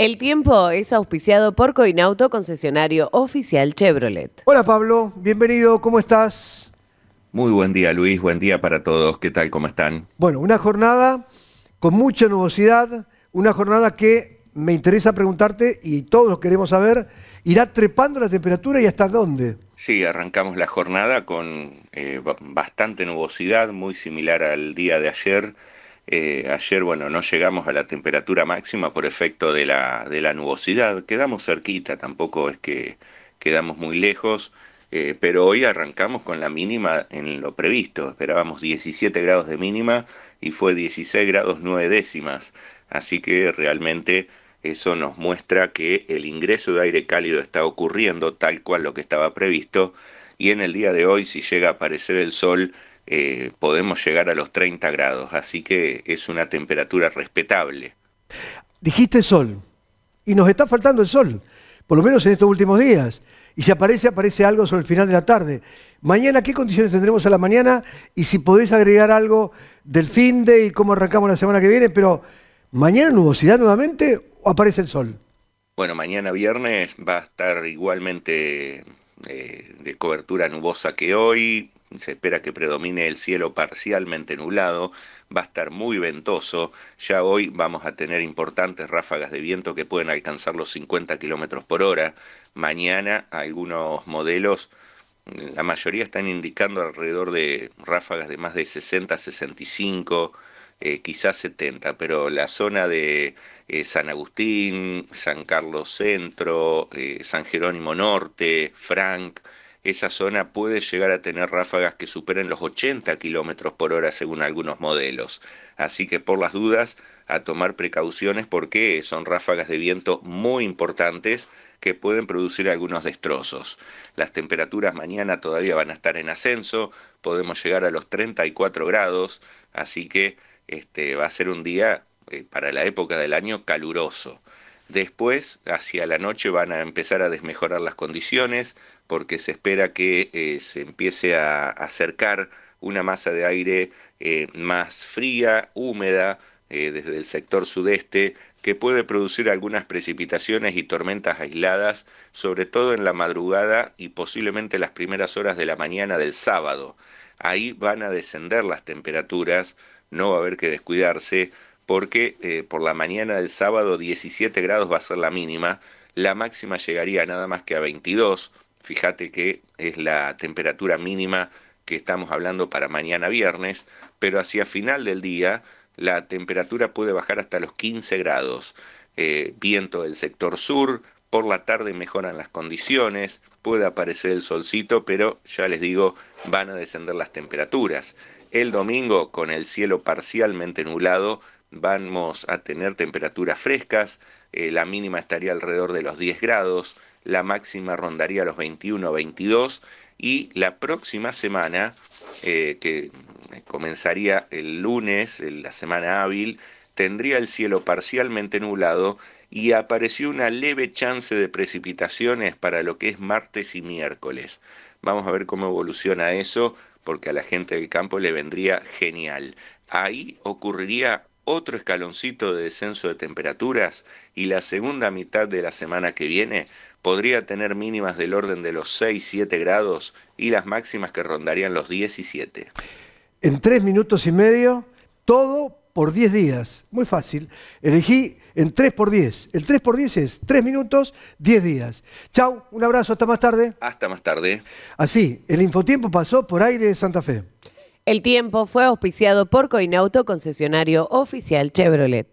El tiempo es auspiciado por Coinauto, concesionario oficial Chevrolet. Hola Pablo, bienvenido, ¿cómo estás? Muy buen día Luis, buen día para todos, ¿qué tal? ¿Cómo están? Bueno, una jornada con mucha nubosidad, una jornada que me interesa preguntarte y todos queremos saber, ¿irá trepando la temperatura y hasta dónde? Sí, arrancamos la jornada con eh, bastante nubosidad, muy similar al día de ayer. Eh, ayer, bueno, no llegamos a la temperatura máxima por efecto de la, de la nubosidad. Quedamos cerquita, tampoco es que quedamos muy lejos. Eh, pero hoy arrancamos con la mínima en lo previsto. Esperábamos 17 grados de mínima y fue 16 grados 9 décimas. Así que realmente eso nos muestra que el ingreso de aire cálido está ocurriendo tal cual lo que estaba previsto. Y en el día de hoy, si llega a aparecer el sol, eh, podemos llegar a los 30 grados, así que es una temperatura respetable. Dijiste sol, y nos está faltando el sol, por lo menos en estos últimos días. Y si aparece, aparece algo sobre el final de la tarde. Mañana, ¿qué condiciones tendremos a la mañana? Y si podéis agregar algo del fin de y cómo arrancamos la semana que viene, pero mañana nubosidad nuevamente o aparece el sol. Bueno, mañana viernes va a estar igualmente eh, de cobertura nubosa que hoy. Se espera que predomine el cielo parcialmente nublado, va a estar muy ventoso. Ya hoy vamos a tener importantes ráfagas de viento que pueden alcanzar los 50 kilómetros por hora. Mañana, algunos modelos, la mayoría están indicando alrededor de ráfagas de más de 60, 65 eh, quizás 70, pero la zona de eh, San Agustín, San Carlos Centro, eh, San Jerónimo Norte, Frank, esa zona puede llegar a tener ráfagas que superen los 80 kilómetros por hora según algunos modelos. Así que por las dudas, a tomar precauciones porque son ráfagas de viento muy importantes que pueden producir algunos destrozos. Las temperaturas mañana todavía van a estar en ascenso, podemos llegar a los 34 grados, así que este, va a ser un día eh, para la época del año caluroso. Después, hacia la noche, van a empezar a desmejorar las condiciones porque se espera que eh, se empiece a acercar una masa de aire eh, más fría, húmeda, desde el sector sudeste, que puede producir algunas precipitaciones y tormentas aisladas, sobre todo en la madrugada y posiblemente las primeras horas de la mañana del sábado ahí van a descender las temperaturas, no va a haber que descuidarse, porque eh, por la mañana del sábado 17 grados va a ser la mínima, la máxima llegaría nada más que a 22, fíjate que es la temperatura mínima que estamos hablando para mañana viernes, pero hacia final del día la temperatura puede bajar hasta los 15 grados. Eh, viento del sector sur, por la tarde mejoran las condiciones, puede aparecer el solcito, pero ya les digo, van a descender las temperaturas. El domingo, con el cielo parcialmente nublado, vamos a tener temperaturas frescas, eh, la mínima estaría alrededor de los 10 grados, la máxima rondaría los 21 22 y la próxima semana, eh, que comenzaría el lunes, la semana hábil, tendría el cielo parcialmente nublado y apareció una leve chance de precipitaciones para lo que es martes y miércoles. Vamos a ver cómo evoluciona eso, porque a la gente del campo le vendría genial. Ahí ocurriría otro escaloncito de descenso de temperaturas y la segunda mitad de la semana que viene podría tener mínimas del orden de los 6-7 grados y las máximas que rondarían los 17. En tres minutos y medio, todo por 10 días. Muy fácil. Elegí en 3 por 10. El 3 por 10 es 3 minutos, 10 días. Chau, un abrazo, hasta más tarde. Hasta más tarde. Así, el infotiempo pasó por aire de Santa Fe. El tiempo fue auspiciado por Coinauto, concesionario oficial Chevrolet.